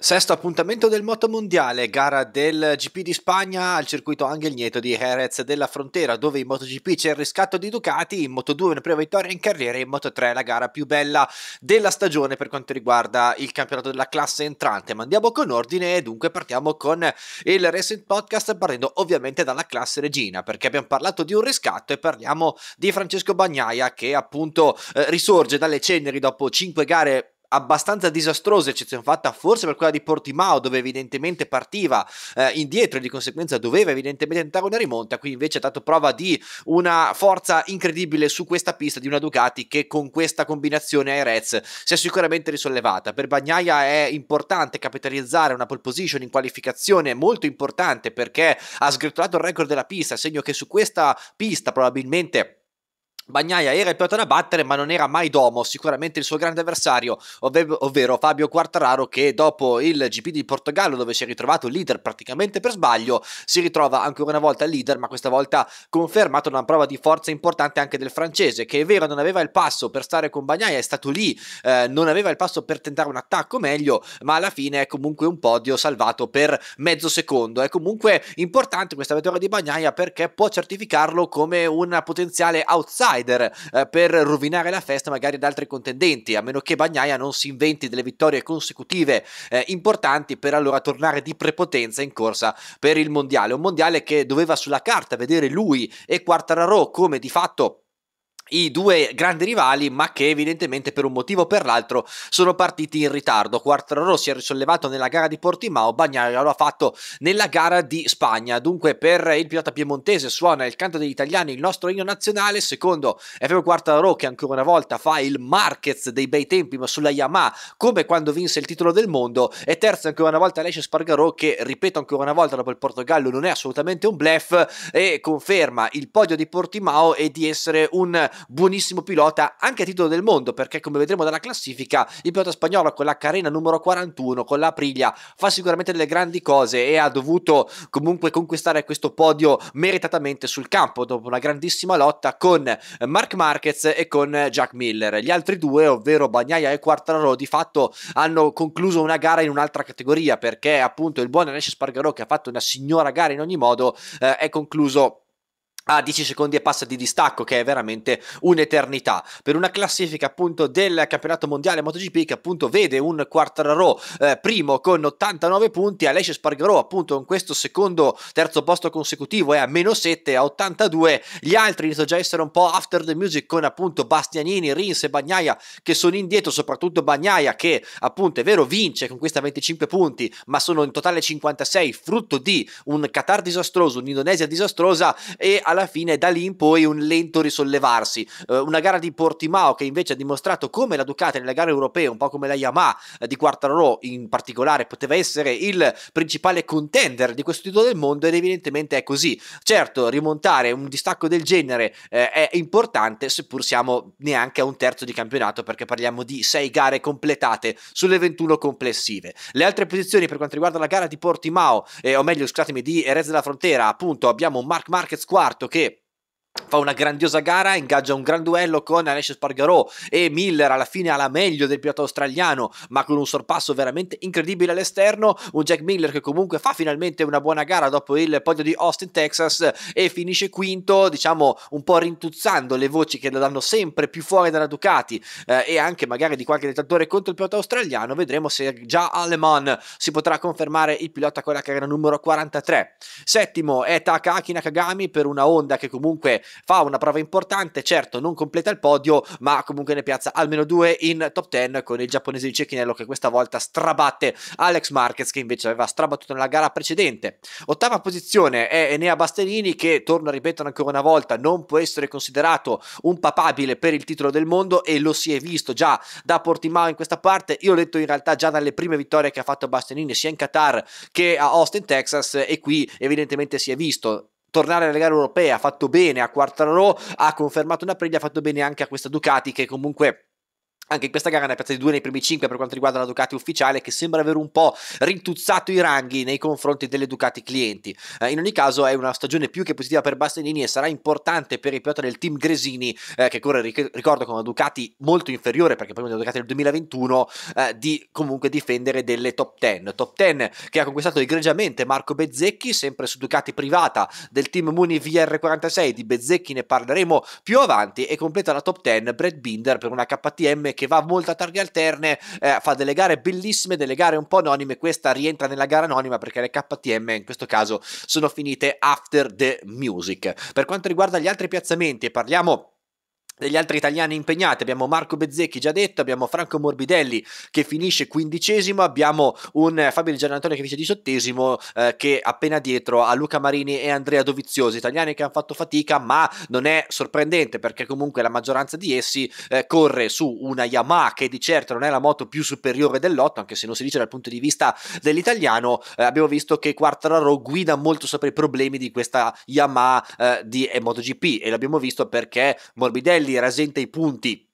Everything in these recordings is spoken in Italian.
Sesto appuntamento del moto mondiale, gara del GP di Spagna al circuito Angel Nieto di Jerez della Frontera, dove in MotoGP c'è il riscatto di Ducati, in Moto2 una prima vittoria in carriera e in Moto3 la gara più bella della stagione per quanto riguarda il campionato della classe entrante. Ma andiamo con ordine e dunque partiamo con il Racing Podcast partendo ovviamente dalla classe regina, perché abbiamo parlato di un riscatto e parliamo di Francesco Bagnaia che appunto eh, risorge dalle ceneri dopo 5 gare abbastanza disastrose, eccezione fatta forse per quella di Portimao, dove evidentemente partiva eh, indietro e di conseguenza doveva evidentemente tentare una rimonta. Qui invece ha dato prova di una forza incredibile su questa pista di una Ducati che con questa combinazione ai Reds si è sicuramente risollevata. Per Bagnaia è importante capitalizzare una pole position in qualificazione, molto importante perché ha sgretolato il record della pista, segno che su questa pista probabilmente Bagnaia era il peotone da battere ma non era mai Domo, sicuramente il suo grande avversario, ovve ovvero Fabio Quartararo che dopo il GP di Portogallo dove si è ritrovato leader praticamente per sbaglio, si ritrova ancora una volta leader ma questa volta confermato da una prova di forza importante anche del francese che è vero non aveva il passo per stare con Bagnaia, è stato lì, eh, non aveva il passo per tentare un attacco meglio ma alla fine è comunque un podio salvato per mezzo secondo, è comunque importante questa vittoria di Bagnaia perché può certificarlo come un potenziale outside Snyder eh, per rovinare la festa magari ad altri contendenti, a meno che Bagnaia non si inventi delle vittorie consecutive eh, importanti per allora tornare di prepotenza in corsa per il mondiale. Un mondiale che doveva sulla carta vedere lui e Quartararo come di fatto i due grandi rivali, ma che evidentemente per un motivo o per l'altro sono partiti in ritardo. Quartararo si è risollevato nella gara di Portimao, Bagnaia lo ha fatto nella gara di Spagna. Dunque, per il pilota piemontese suona il canto degli italiani il nostro inno nazionale. Secondo F1 Quartararo, che ancora una volta fa il Marquez dei bei tempi, ma sulla Yamaha, come quando vinse il titolo del mondo. E terzo, ancora una volta, Alessio Spargarò, che ripeto ancora una volta, dopo il Portogallo non è assolutamente un blef e conferma il podio di Portimao e di essere un buonissimo pilota anche a titolo del mondo, perché come vedremo dalla classifica, il pilota spagnolo con la carena numero 41, con la fa sicuramente delle grandi cose e ha dovuto comunque conquistare questo podio meritatamente sul campo, dopo una grandissima lotta con Mark Marquez e con Jack Miller. Gli altri due, ovvero Bagnaia e Quartararo, di fatto hanno concluso una gara in un'altra categoria, perché appunto il buon Renesce Spargarò, che ha fatto una signora gara in ogni modo, eh, è concluso a 10 secondi e passa di distacco, che è veramente un'eternità. Per una classifica appunto del campionato mondiale MotoGP che appunto vede un Quartararo eh, primo con 89 punti, Alessio Spargarò appunto in questo secondo, terzo posto consecutivo è a meno 7, a 82, gli altri iniziano già a essere un po' after the music con appunto Bastianini, Rins e Bagnaia che sono indietro, soprattutto Bagnaia che appunto è vero vince con questa 25 punti, ma sono in totale 56, frutto di un Qatar disastroso, un'Indonesia disastrosa e alla alla fine da lì in poi un lento risollevarsi. Eh, una gara di Portimao che invece ha dimostrato come la Ducati nella gare europea, un po' come la Yamaha eh, di Quartararo in particolare, poteva essere il principale contender di questo titolo del mondo ed evidentemente è così. Certo, rimontare un distacco del genere eh, è importante, seppur siamo neanche a un terzo di campionato perché parliamo di 6 gare completate sulle 21 complessive. Le altre posizioni per quanto riguarda la gara di Portimao, eh, o meglio scusatemi, di Rez della Frontera, appunto abbiamo Mark Marquez quarto che fa una grandiosa gara, ingaggia un gran duello con Alessio Spargarò e Miller alla fine ha la meglio del pilota australiano, ma con un sorpasso veramente incredibile all'esterno, un Jack Miller che comunque fa finalmente una buona gara dopo il podio di Austin, Texas e finisce quinto, diciamo un po' rintuzzando le voci che lo danno sempre più fuori dalla Ducati eh, e anche magari di qualche dettatore contro il pilota australiano, vedremo se già a si potrà confermare il pilota con la carriera numero 43. Settimo è Takaki Nakagami per una onda che comunque fa una prova importante, certo non completa il podio, ma comunque ne piazza almeno due in top 10 con il giapponese di Cecchinello che questa volta strabatte Alex Marquez che invece aveva strabattuto nella gara precedente. Ottava posizione è Enea Bastellini che, torno a ripetere ancora una volta, non può essere considerato un papabile per il titolo del mondo e lo si è visto già da Portimao in questa parte, io l'ho letto in realtà già dalle prime vittorie che ha fatto Bastianini sia in Qatar che a Austin, Texas e qui evidentemente si è visto tornare alle gare europee ha fatto bene a Quartararo, ha confermato una preghia, ha fatto bene anche a questa Ducati che comunque anche in questa gara ne ha piazzati due nei primi cinque per quanto riguarda la Ducati ufficiale che sembra aver un po' rintuzzato i ranghi nei confronti delle Ducati clienti. Eh, in ogni caso è una stagione più che positiva per Bastianini e sarà importante per il pilota del team Gresini eh, che corre, ricordo, con una Ducati molto inferiore perché poi della Ducati del 2021 eh, di comunque difendere delle top 10. Top 10 che ha conquistato egregiamente Marco Bezzecchi sempre su Ducati privata del team Muni VR46 di Bezzecchi ne parleremo più avanti e completa la top 10 Brad Binder per una KTM che va molto a targhe alterne, eh, fa delle gare bellissime, delle gare un po' anonime, questa rientra nella gara anonima perché le KTM in questo caso sono finite after the music. Per quanto riguarda gli altri piazzamenti, parliamo degli altri italiani impegnati abbiamo Marco Bezzecchi già detto abbiamo Franco Morbidelli che finisce quindicesimo abbiamo un eh, Fabio Di Giannantonio che finisce diciottesimo eh, che appena dietro a Luca Marini e Andrea Doviziosi italiani che hanno fatto fatica ma non è sorprendente perché comunque la maggioranza di essi eh, corre su una Yamaha che di certo non è la moto più superiore dell'otto anche se non si dice dal punto di vista dell'italiano eh, abbiamo visto che Quartararo guida molto sopra i problemi di questa Yamaha eh, di MotoGP e l'abbiamo visto perché Morbidelli Morbidelli rasenta i punti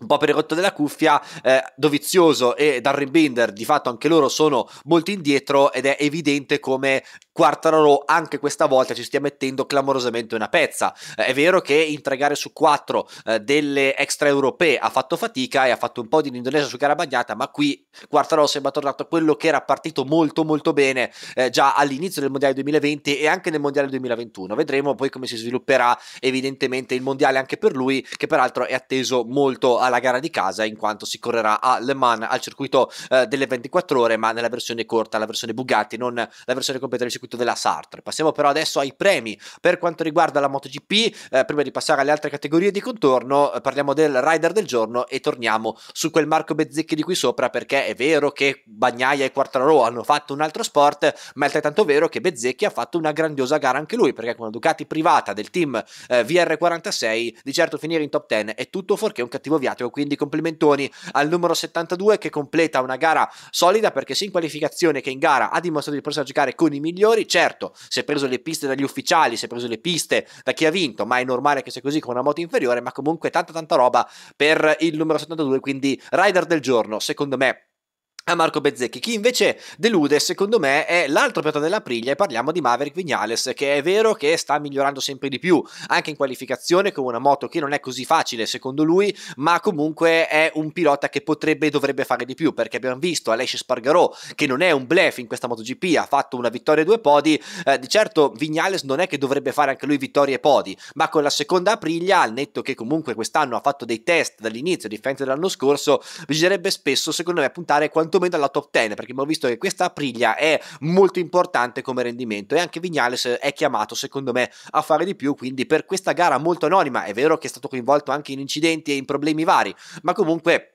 un po' per il rotto della cuffia, eh, Dovizioso e Darren Binder di fatto anche loro sono molto indietro ed è evidente come Quartararo anche questa volta ci stia mettendo clamorosamente una pezza. Eh, è vero che in tre gare su quattro eh, delle extraeuropee ha fatto fatica e ha fatto un po' di Indonesia su gara bagnata, ma qui Quartararo sembra tornato a quello che era partito molto molto bene eh, già all'inizio del Mondiale 2020 e anche nel Mondiale 2021. Vedremo poi come si svilupperà evidentemente il Mondiale anche per lui, che peraltro è atteso molto alla gara di casa in quanto si correrà a Le Mans al circuito delle 24 ore, ma nella versione corta, la versione Bugatti, non la versione completa del circuito circuito della Sartre. Passiamo però adesso ai premi. Per quanto riguarda la MotoGP, eh, prima di passare alle altre categorie di contorno, eh, parliamo del rider del giorno e torniamo su quel Marco Bezzecchi di qui sopra perché è vero che Bagnaia e Quartararo hanno fatto un altro sport, ma è altrettanto vero che Bezzecchi ha fatto una grandiosa gara anche lui perché con la Ducati privata del team eh, VR46 di certo finire in top 10 è tutto fuorché un cattivo viatico, quindi complimentoni al numero 72 che completa una gara solida perché sia in qualificazione che in gara ha dimostrato di poter giocare con i migliori migliori, certo, si è preso le piste dagli ufficiali, si è preso le piste da chi ha vinto, ma è normale che sia così con una moto inferiore, ma comunque tanta tanta roba per il numero 72, quindi rider del giorno, secondo me a Marco Bezzecchi. Chi invece delude, secondo me, è l'altro piatto dell'Aprilia e parliamo di Maverick Vignales, che è vero che sta migliorando sempre di più, anche in qualificazione con una moto che non è così facile, secondo lui, ma comunque è un pilota che potrebbe e dovrebbe fare di più, perché abbiamo visto Alessia Spargarò, che non è un blef in questa MotoGP, ha fatto una vittoria e due podi, eh, di certo Vignales non è che dovrebbe fare anche lui vittorie e podi, ma con la seconda Aprilia, al netto che comunque quest'anno ha fatto dei test dall'inizio, a differenza dell'anno scorso, bisognerebbe spesso, secondo me, puntare quanto meno alla top 10 perché abbiamo visto che questa Aprilia è molto importante come rendimento e anche Vignales è chiamato secondo me a fare di più quindi per questa gara molto anonima è vero che è stato coinvolto anche in incidenti e in problemi vari ma comunque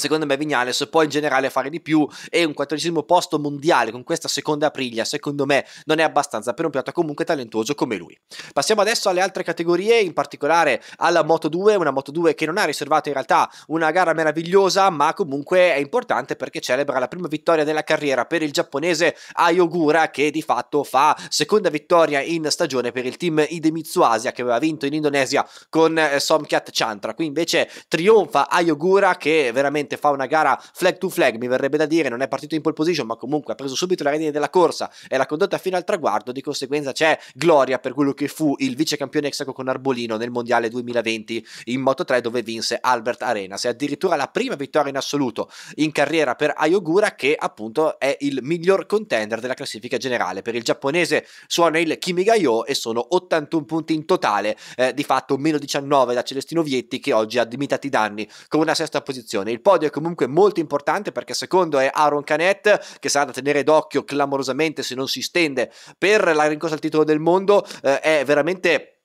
secondo me Vignales può in generale fare di più e un quattordicesimo posto mondiale con questa seconda priglia secondo me non è abbastanza per un pilota comunque talentuoso come lui. Passiamo adesso alle altre categorie, in particolare alla Moto 2, una Moto 2 che non ha riservato in realtà una gara meravigliosa ma comunque è importante perché celebra la prima vittoria della carriera per il giapponese Ayogura che di fatto fa seconda vittoria in stagione per il team Idemitsu Asia che aveva vinto in Indonesia con eh, Somkiat Chantra. Qui invece trionfa Ayogura che veramente probabilmente fa una gara flag to flag, mi verrebbe da dire, non è partito in pole position, ma comunque ha preso subito le redini della corsa e l'ha condotta fino al traguardo, di conseguenza c'è gloria per quello che fu il vice campione Hexaco con Arbolino nel Mondiale 2020 in Moto 3 dove vinse Albert Arenas e addirittura la prima vittoria in assoluto in carriera per Ayogura che appunto è il miglior contender della classifica generale. Per il giapponese suona il Kimigayo e sono 81 punti in totale, eh, di fatto meno 19 da Celestino Vietti che oggi ha limitati i danni con una sesta posizione. Il podio episodio è comunque molto importante perché secondo è Aaron Canet che sarà da tenere d'occhio clamorosamente se non si stende per la rincorsa al titolo del mondo, eh, è veramente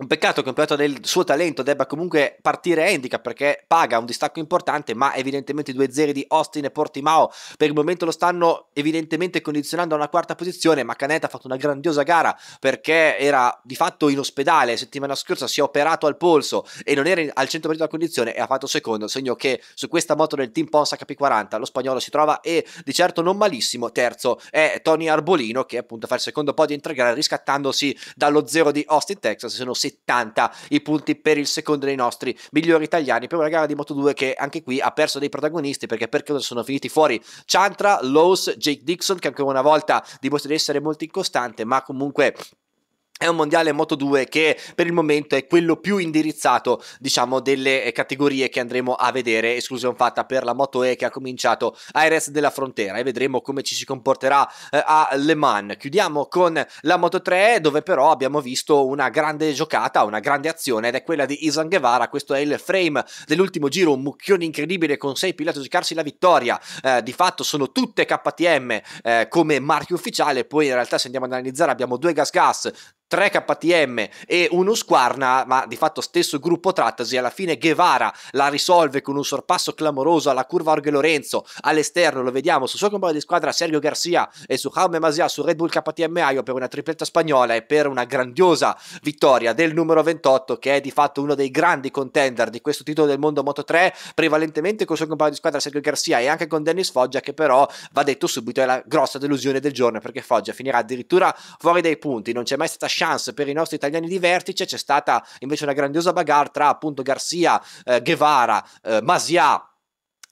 un peccato che un pilota del suo talento debba comunque partire handicap perché paga un distacco importante, ma evidentemente i due zeri di Austin e Portimao per il momento lo stanno evidentemente condizionando a una quarta posizione, ma Caneta ha fatto una grandiosa gara perché era di fatto in ospedale settimana scorsa, si è operato al polso e non era al 100% della condizione e ha fatto secondo, segno che su questa moto del team Ponsa hp 40 lo spagnolo si trova e di certo non malissimo, terzo è Tony Arbolino che appunto fa il secondo podio in tre gare riscattandosi dallo zero di Austin Texas, se non 6 70 i punti per il secondo dei nostri migliori italiani per una gara di Moto2 che anche qui ha perso dei protagonisti perché per sono finiti fuori Chantra, Lowe's, Jake Dixon che ancora una volta dimostra di essere molto incostante ma comunque è un mondiale Moto2 che per il momento è quello più indirizzato, diciamo, delle eh, categorie che andremo a vedere, esclusione fatta per la Moto E che ha cominciato ai rest della frontera e vedremo come ci si comporterà eh, a Le Mans. Chiudiamo con la Moto3 dove però abbiamo visto una grande giocata, una grande azione ed è quella di Isan Guevara, questo è il frame dell'ultimo giro, un mucchione incredibile con sei piloti a giocarsi la vittoria, eh, di fatto sono tutte KTM eh, come marchio ufficiale, poi in realtà se andiamo ad analizzare abbiamo due gas gas, 3 KTM e uno Squarna, ma di fatto stesso gruppo trattasi, alla fine Guevara la risolve con un sorpasso clamoroso alla curva Orge Lorenzo, all'esterno lo vediamo su suo compagno di squadra Sergio Garcia e su Jaume Masia su Red Bull KTM Aio per una tripletta spagnola e per una grandiosa vittoria del numero 28 che è di fatto uno dei grandi contender di questo titolo del mondo Moto 3, prevalentemente con il suo compagno di squadra Sergio Garcia e anche con Dennis Foggia che però va detto subito è la grossa delusione del giorno perché Foggia finirà addirittura fuori dai punti, non c'è mai stata chance per i nostri italiani di vertice, c'è stata invece una grandiosa bagarre tra appunto Garcia, eh, Guevara, eh, Masia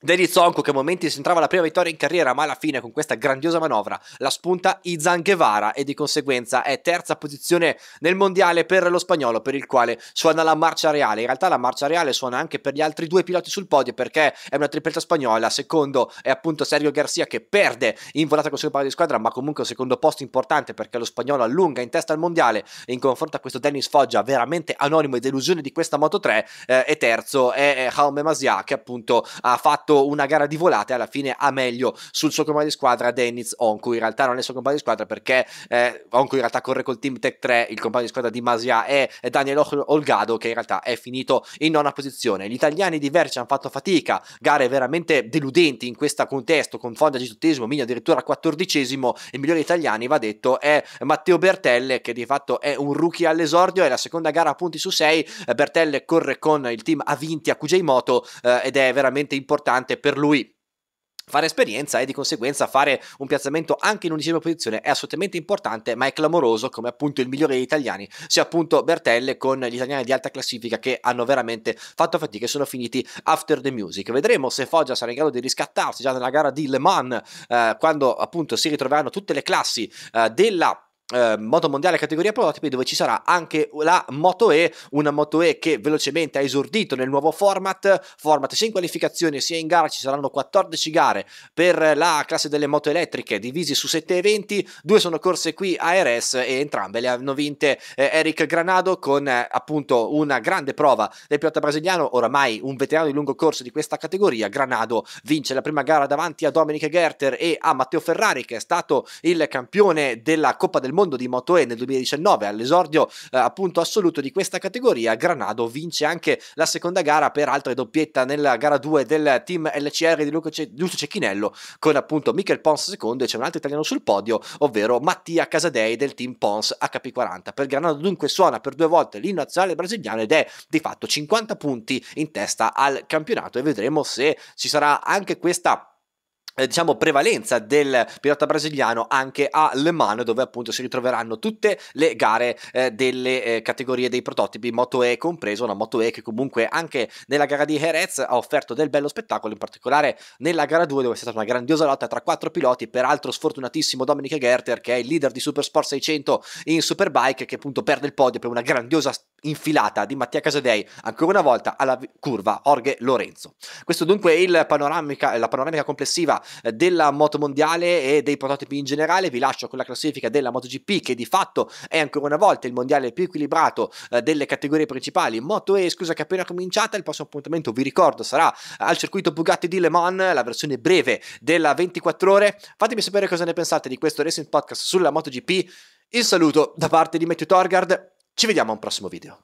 Denis Zonko che a momenti si entrava la prima vittoria in carriera ma alla fine con questa grandiosa manovra la spunta Izan Guevara e di conseguenza è terza posizione nel mondiale per lo spagnolo per il quale suona la marcia reale in realtà la marcia reale suona anche per gli altri due piloti sul podio perché è una tripletta spagnola secondo è appunto Sergio Garcia che perde in volata con il suo paio di squadra ma comunque un secondo posto importante perché lo spagnolo allunga in testa al mondiale in confronto a questo Dennis Foggia veramente anonimo e delusione di questa Moto 3 eh, e terzo è Jaume Masia che appunto ha fatto fatto una gara di volate alla fine ha meglio sul suo compagno di squadra Dennis Onku in realtà non è il suo compagno di squadra perché eh, Onku in realtà corre col Team Tech 3 il compagno di squadra di Masia è Daniel Olgado che in realtà è finito in nona posizione gli italiani di Verci hanno fatto fatica gare veramente deludenti in questo contesto con Fonda diciottesimo Migno addirittura quattordicesimo il migliore italiani va detto è Matteo Bertelle che di fatto è un rookie all'esordio è la seconda gara a punti su 6 Bertelle corre con il team Avinti a QJ Moto eh, ed è veramente importante importante per lui fare esperienza e di conseguenza fare un piazzamento anche in undicesima posizione è assolutamente importante ma è clamoroso come appunto il migliore degli italiani sia appunto Bertelle con gli italiani di alta classifica che hanno veramente fatto fatica e sono finiti after the music vedremo se Foggia sarà in grado di riscattarsi già nella gara di Le Mans eh, quando appunto si ritroveranno tutte le classi eh, della eh, moto mondiale categoria prototipi dove ci sarà anche la Moto E, una Moto E che velocemente ha esordito nel nuovo format, format sia in qualificazione sia in gara, ci saranno 14 gare per la classe delle moto elettriche divisi su 7 eventi, due sono corse qui a RS e entrambe le hanno vinte eh, Eric Granado con eh, appunto una grande prova del pilota brasiliano, oramai un veterano di lungo corso di questa categoria, Granado vince la prima gara davanti a Dominic Gerter e a Matteo Ferrari che è stato il campione della Coppa del Mondo mondo di Moto E nel 2019 all'esordio eh, appunto assoluto di questa categoria, Granado vince anche la seconda gara per altre doppietta nella gara 2 del team LCR di Luca Ce- Lucio Cecchinello con appunto Michel Pons secondo e c'è un altro italiano sul podio, ovvero Mattia Casadei del team Pons HP40. Per Granado dunque suona per due volte l'inno nazionale brasiliano ed è di fatto 50 punti in testa al campionato e vedremo se ci sarà anche questa eh, diciamo prevalenza del pilota brasiliano anche a Le Mans dove appunto si ritroveranno tutte le gare eh, delle eh, categorie dei prototipi Moto E compreso una Moto E che comunque anche nella gara di Jerez ha offerto del bello spettacolo in particolare nella gara 2 dove è stata una grandiosa lotta tra quattro piloti peraltro sfortunatissimo Dominic Gerter che è il leader di Supersport 600 in Superbike che appunto perde il podio per una grandiosa infilata di Mattia Casadei ancora una volta alla curva Orge Lorenzo questo dunque è la panoramica complessiva della moto mondiale e dei prototipi in generale, vi lascio con la classifica della MotoGP che di fatto è ancora una volta il mondiale più equilibrato eh, delle categorie principali. Moto E, scusa che è appena cominciata, il prossimo appuntamento vi ricordo sarà al circuito Bugatti di Le Mans, la versione breve della 24 ore. Fatemi sapere cosa ne pensate di questo Racing Podcast sulla MotoGP. Il saluto da parte di Matthew Torgard, ci vediamo a un prossimo video.